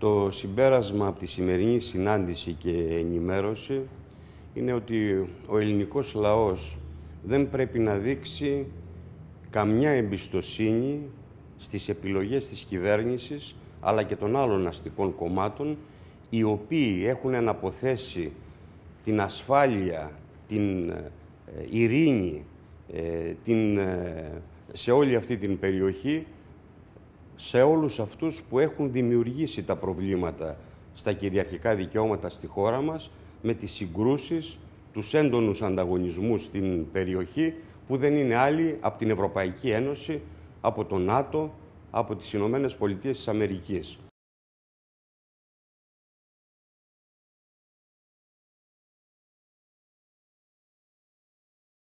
Το συμπέρασμα από τη σημερινή συνάντηση και ενημέρωση είναι ότι ο ελληνικός λαός δεν πρέπει να δείξει καμιά εμπιστοσύνη στις επιλογές της κυβέρνησης αλλά και των άλλων αστικών κομμάτων οι οποίοι έχουν αναποθέσει την ασφάλεια, την ε, ειρήνη ε, την, ε, σε όλη αυτή την περιοχή σε όλους αυτούς που έχουν δημιουργήσει τα προβλήματα στα κυριαρχικά δικαιώματα στη χώρα μας με τις συγκρούσεις, τους έντονους ανταγωνισμούς στην περιοχή που δεν είναι άλλοι από την Ευρωπαϊκή Ένωση, από τον ΝΑΤΟ, από τις Ηνωμένες Πολιτείες της Αμερικής.